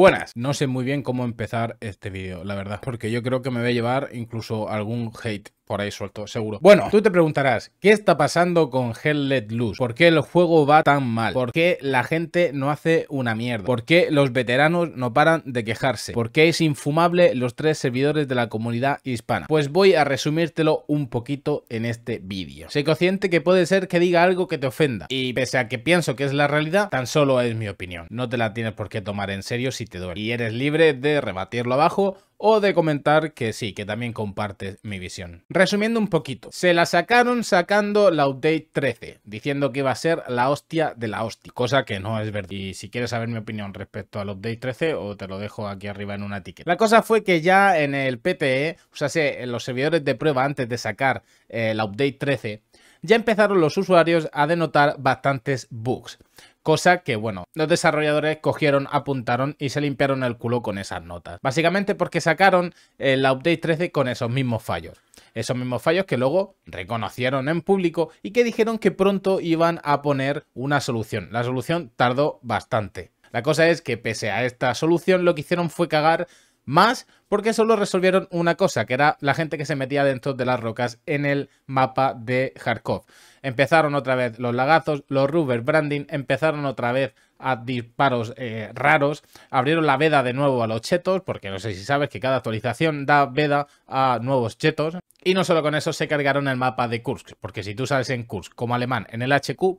Buenas, no sé muy bien cómo empezar este vídeo, la verdad, porque yo creo que me voy a llevar incluso algún hate por ahí suelto, seguro. Bueno, tú te preguntarás, ¿qué está pasando con Hell Let Loose? ¿Por qué el juego va tan mal? ¿Por qué la gente no hace una mierda? ¿Por qué los veteranos no paran de quejarse? ¿Por qué es infumable los tres servidores de la comunidad hispana? Pues voy a resumírtelo un poquito en este vídeo. Sé consciente que puede ser que diga algo que te ofenda y pese a que pienso que es la realidad, tan solo es mi opinión. No te la tienes por qué tomar en serio si te duele y eres libre de rebatirlo abajo o de comentar que sí, que también comparte mi visión. Resumiendo un poquito, se la sacaron sacando la update 13, diciendo que iba a ser la hostia de la hostia, cosa que no es verdad. Y si quieres saber mi opinión respecto al update 13, o te lo dejo aquí arriba en una ticket. La cosa fue que ya en el PTE, o sea, en los servidores de prueba antes de sacar eh, la update 13, ya empezaron los usuarios a denotar bastantes bugs cosa que bueno, los desarrolladores cogieron, apuntaron y se limpiaron el culo con esas notas. Básicamente porque sacaron eh, la update 13 con esos mismos fallos. Esos mismos fallos que luego reconocieron en público y que dijeron que pronto iban a poner una solución. La solución tardó bastante. La cosa es que pese a esta solución lo que hicieron fue cagar más porque solo resolvieron una cosa, que era la gente que se metía dentro de las rocas en el mapa de Kharkov. Empezaron otra vez los lagazos, los rubber branding, empezaron otra vez a disparos eh, raros, abrieron la veda de nuevo a los chetos, porque no sé si sabes que cada actualización da veda a nuevos chetos, y no solo con eso se cargaron el mapa de Kursk, porque si tú sales en Kursk como alemán en el HQ,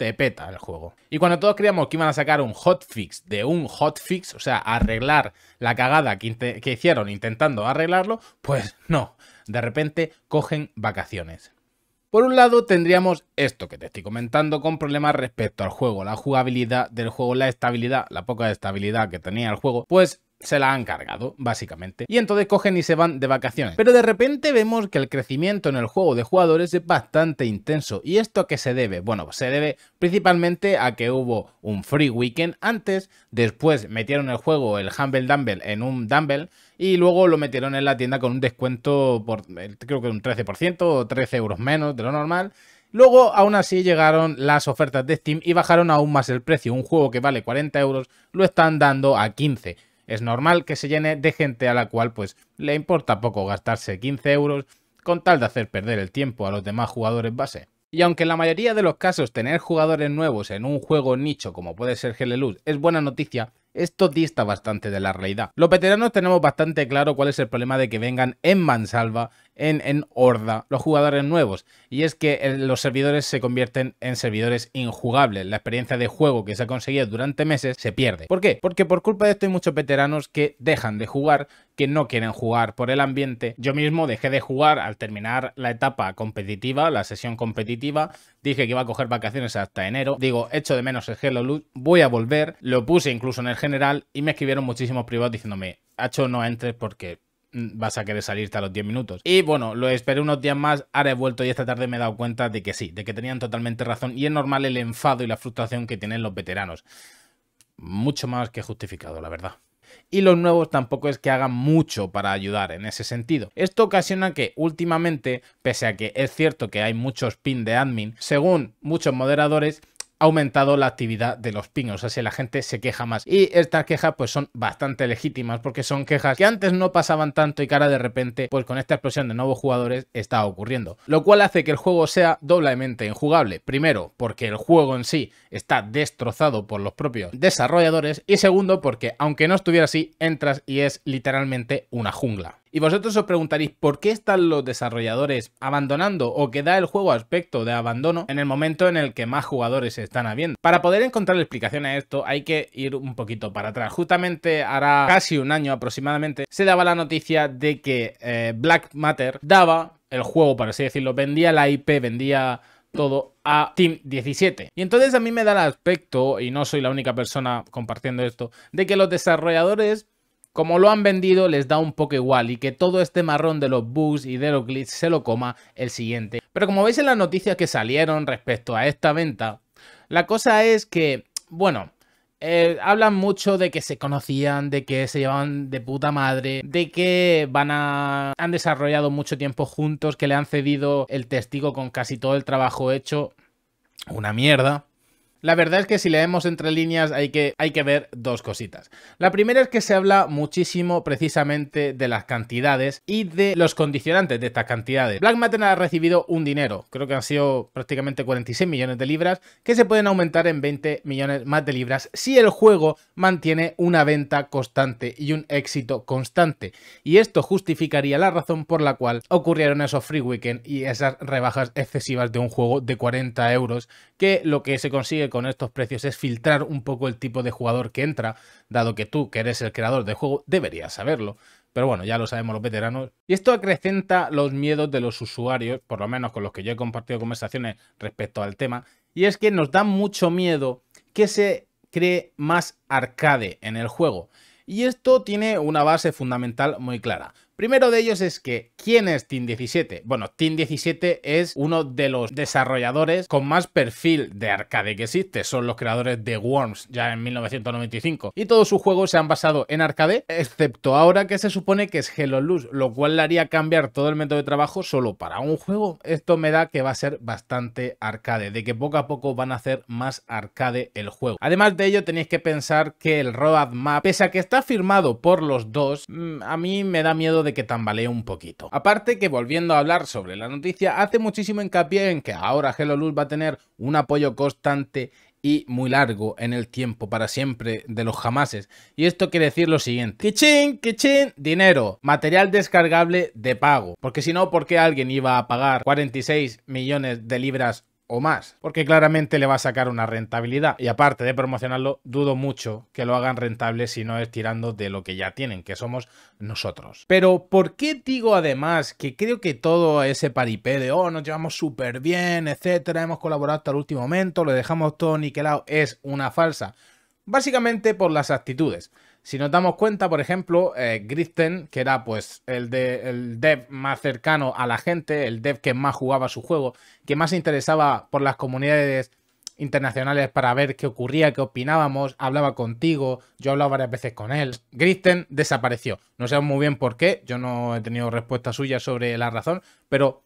te peta el juego. Y cuando todos creíamos que iban a sacar un hotfix de un hotfix, o sea, arreglar la cagada que, que hicieron intentando arreglarlo, pues no, de repente cogen vacaciones. Por un lado tendríamos esto que te estoy comentando con problemas respecto al juego, la jugabilidad del juego, la estabilidad, la poca estabilidad que tenía el juego, pues se la han cargado, básicamente. Y entonces cogen y se van de vacaciones. Pero de repente vemos que el crecimiento en el juego de jugadores es bastante intenso. ¿Y esto a qué se debe? Bueno, se debe principalmente a que hubo un free weekend antes, después metieron el juego, el Humble Dumble, en un Dumble, y luego lo metieron en la tienda con un descuento por, eh, creo que un 13% o 13 euros menos de lo normal. Luego, aún así, llegaron las ofertas de Steam y bajaron aún más el precio. Un juego que vale 40 euros lo están dando a 15 es normal que se llene de gente a la cual pues le importa poco gastarse 15 euros con tal de hacer perder el tiempo a los demás jugadores base. Y aunque en la mayoría de los casos tener jugadores nuevos en un juego nicho como puede ser Heleluz es buena noticia, esto dista bastante de la realidad. Los veteranos tenemos bastante claro cuál es el problema de que vengan en mansalva en, en, horda los jugadores nuevos. Y es que eh, los servidores se convierten en servidores injugables. La experiencia de juego que se ha conseguido durante meses se pierde. ¿Por qué? Porque por culpa de esto hay muchos veteranos que dejan de jugar, que no quieren jugar por el ambiente. Yo mismo dejé de jugar al terminar la etapa competitiva, la sesión competitiva. Dije que iba a coger vacaciones hasta enero. Digo, echo de menos el Hello Loot, voy a volver. Lo puse incluso en el general y me escribieron muchísimos privados diciéndome, Hacho, no entres porque vas a querer salirte a los 10 minutos. Y bueno, lo esperé unos días más, ahora he vuelto y esta tarde me he dado cuenta de que sí, de que tenían totalmente razón y es normal el enfado y la frustración que tienen los veteranos. Mucho más que justificado, la verdad y los nuevos tampoco es que hagan mucho para ayudar en ese sentido. Esto ocasiona que últimamente, pese a que es cierto que hay muchos pin de admin, según muchos moderadores, aumentado la actividad de los pinos así la gente se queja más. Y estas quejas pues son bastante legítimas porque son quejas que antes no pasaban tanto y que ahora de repente pues con esta explosión de nuevos jugadores está ocurriendo. Lo cual hace que el juego sea doblemente injugable. Primero, porque el juego en sí está destrozado por los propios desarrolladores y segundo, porque aunque no estuviera así, entras y es literalmente una jungla. Y vosotros os preguntaréis por qué están los desarrolladores abandonando o que da el juego aspecto de abandono en el momento en el que más jugadores se están habiendo. Para poder encontrar la explicación a esto hay que ir un poquito para atrás. Justamente hará casi un año aproximadamente se daba la noticia de que eh, Black Matter daba el juego, por así decirlo, vendía la IP, vendía todo a Team 17. Y entonces a mí me da el aspecto, y no soy la única persona compartiendo esto, de que los desarrolladores como lo han vendido les da un poco igual y que todo este marrón de los bugs y de los glitches se lo coma el siguiente. Pero como veis en las noticias que salieron respecto a esta venta, la cosa es que, bueno, eh, hablan mucho de que se conocían, de que se llevaban de puta madre, de que van a. han desarrollado mucho tiempo juntos, que le han cedido el testigo con casi todo el trabajo hecho. Una mierda. La verdad es que si leemos entre líneas hay que, hay que ver dos cositas. La primera es que se habla muchísimo precisamente de las cantidades y de los condicionantes de estas cantidades. Black Matter ha recibido un dinero, creo que han sido prácticamente 46 millones de libras, que se pueden aumentar en 20 millones más de libras si el juego mantiene una venta constante y un éxito constante. Y esto justificaría la razón por la cual ocurrieron esos free weekend y esas rebajas excesivas de un juego de 40 euros, que lo que se consigue con estos precios es filtrar un poco el tipo de jugador que entra, dado que tú, que eres el creador de juego, deberías saberlo. Pero bueno, ya lo sabemos los veteranos. Y esto acrecenta los miedos de los usuarios, por lo menos con los que yo he compartido conversaciones respecto al tema. Y es que nos da mucho miedo que se cree más arcade en el juego. Y esto tiene una base fundamental muy clara. Primero de ellos es que, ¿quién es Team17? Bueno, Team17 es uno de los desarrolladores con más perfil de arcade que existe. Son los creadores de Worms ya en 1995. Y todos sus juegos se han basado en arcade, excepto ahora que se supone que es Hello Luz, lo cual le haría cambiar todo el método de trabajo solo para un juego. Esto me da que va a ser bastante arcade, de que poco a poco van a hacer más arcade el juego. Además de ello, tenéis que pensar que el roadmap, pese a que está firmado por los dos, mm, a mí me da miedo de que tambalee un poquito. Aparte que volviendo a hablar sobre la noticia, hace muchísimo hincapié en que ahora Hello va a tener un apoyo constante y muy largo en el tiempo, para siempre, de los jamases. Y esto quiere decir lo siguiente. que ching, Dinero. Material descargable de pago. Porque si no, ¿por qué alguien iba a pagar 46 millones de libras o más, porque claramente le va a sacar una rentabilidad. Y aparte de promocionarlo, dudo mucho que lo hagan rentable si no es tirando de lo que ya tienen, que somos nosotros. Pero, ¿por qué digo además que creo que todo ese paripé de, oh, nos llevamos súper bien, etcétera, hemos colaborado hasta el último momento, lo dejamos todo niquelado, es una falsa? Básicamente por las actitudes. Si nos damos cuenta, por ejemplo, eh, que era pues el, de, el dev más cercano a la gente, el dev que más jugaba su juego, que más se interesaba por las comunidades internacionales para ver qué ocurría, qué opinábamos, hablaba contigo, yo hablado varias veces con él. Griften desapareció. No sé muy bien por qué, yo no he tenido respuesta suya sobre la razón, pero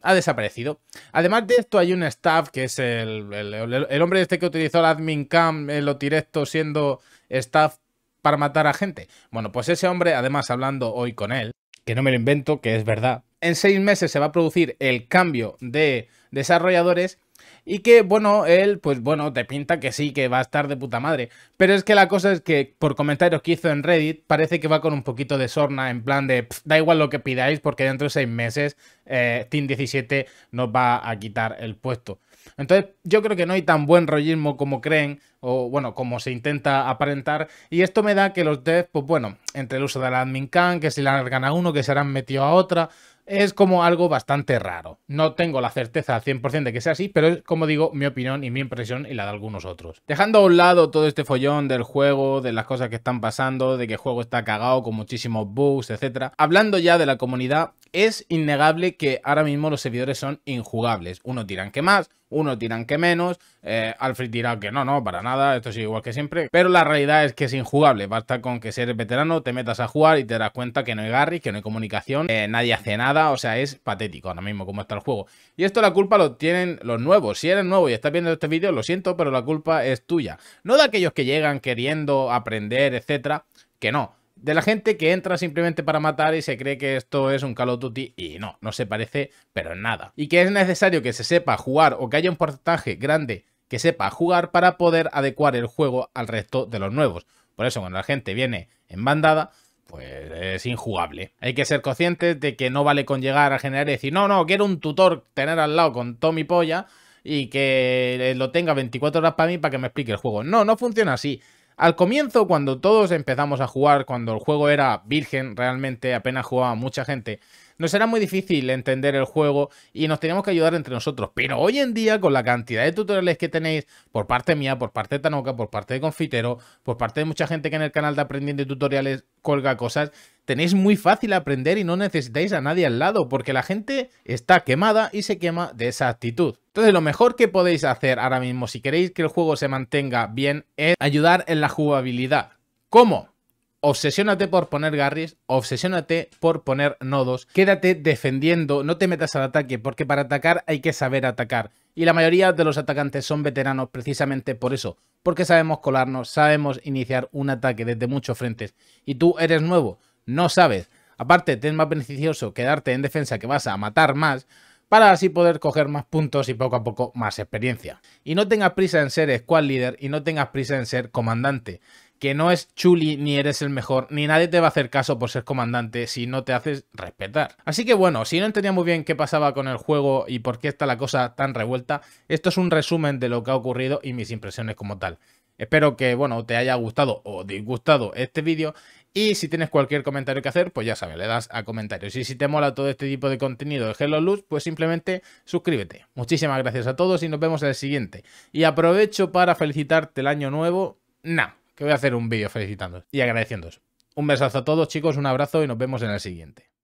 ha desaparecido. Además de esto, hay un staff que es el, el hombre este que utilizó el admin cam en eh, lo directo siendo staff para matar a gente. Bueno, pues ese hombre, además hablando hoy con él, que no me lo invento, que es verdad, en seis meses se va a producir el cambio de desarrolladores y que, bueno, él, pues bueno, te pinta que sí, que va a estar de puta madre. Pero es que la cosa es que, por comentarios que hizo en Reddit, parece que va con un poquito de sorna, en plan de, da igual lo que pidáis, porque dentro de seis meses eh, Team 17 nos va a quitar el puesto. Entonces, yo creo que no hay tan buen rollismo como creen, o bueno, como se intenta aparentar, y esto me da que los devs, pues bueno, entre el uso de la admin can, que si la largan a uno, que se la han metido a otra, es como algo bastante raro. No tengo la certeza al 100% de que sea así, pero es, como digo, mi opinión y mi impresión y la de algunos otros. Dejando a un lado todo este follón del juego, de las cosas que están pasando, de que el juego está cagado con muchísimos bugs, etc. Hablando ya de la comunidad, es innegable que ahora mismo los servidores son injugables. Uno dirán que más, uno tiran que menos, eh, Alfred dirá que no, no, para nada, esto es igual que siempre. Pero la realidad es que es injugable, basta con que si eres veterano te metas a jugar y te das cuenta que no hay Garry, que no hay comunicación, eh, nadie hace nada, o sea, es patético ahora mismo como está el juego. Y esto la culpa lo tienen los nuevos. Si eres nuevo y estás viendo este vídeo, lo siento, pero la culpa es tuya. No de aquellos que llegan queriendo aprender, etcétera, que no, de la gente que entra simplemente para matar y se cree que esto es un Call of Duty y no, no se parece, pero en nada. Y que es necesario que se sepa jugar o que haya un porcentaje grande que sepa jugar para poder adecuar el juego al resto de los nuevos. Por eso cuando la gente viene en bandada, pues es injugable. Hay que ser conscientes de que no vale con llegar a generar y decir, no, no, quiero un tutor tener al lado con Tommy Polla y que lo tenga 24 horas para mí para que me explique el juego. No, no funciona así. Al comienzo, cuando todos empezamos a jugar, cuando el juego era virgen, realmente apenas jugaba mucha gente, nos era muy difícil entender el juego y nos teníamos que ayudar entre nosotros. Pero hoy en día, con la cantidad de tutoriales que tenéis por parte mía, por parte de Tanoka, por parte de Confitero, por parte de mucha gente que en el canal de Aprendiendo Tutoriales colga cosas, tenéis muy fácil aprender y no necesitáis a nadie al lado, porque la gente está quemada y se quema de esa actitud. Entonces lo mejor que podéis hacer ahora mismo si queréis que el juego se mantenga bien es ayudar en la jugabilidad. ¿Cómo? Obsesiónate por poner Garris, obsesiónate por poner nodos, quédate defendiendo, no te metas al ataque, porque para atacar hay que saber atacar. Y la mayoría de los atacantes son veteranos precisamente por eso, porque sabemos colarnos, sabemos iniciar un ataque desde muchos frentes. Y tú eres nuevo, no sabes. Aparte, ten es más beneficioso quedarte en defensa que vas a matar más, para así poder coger más puntos y poco a poco más experiencia. Y no tengas prisa en ser squad leader y no tengas prisa en ser comandante que no es chuli ni eres el mejor, ni nadie te va a hacer caso por ser comandante si no te haces respetar. Así que bueno, si no entendía muy bien qué pasaba con el juego y por qué está la cosa tan revuelta, esto es un resumen de lo que ha ocurrido y mis impresiones como tal. Espero que, bueno, te haya gustado o disgustado este vídeo y si tienes cualquier comentario que hacer, pues ya sabes, le das a comentarios. Y si te mola todo este tipo de contenido de Hello Luz, pues simplemente suscríbete. Muchísimas gracias a todos y nos vemos en el siguiente. Y aprovecho para felicitarte el año nuevo. Nah que voy a hacer un vídeo felicitándos y agradeciéndos. Un besazo a todos, chicos, un abrazo y nos vemos en el siguiente.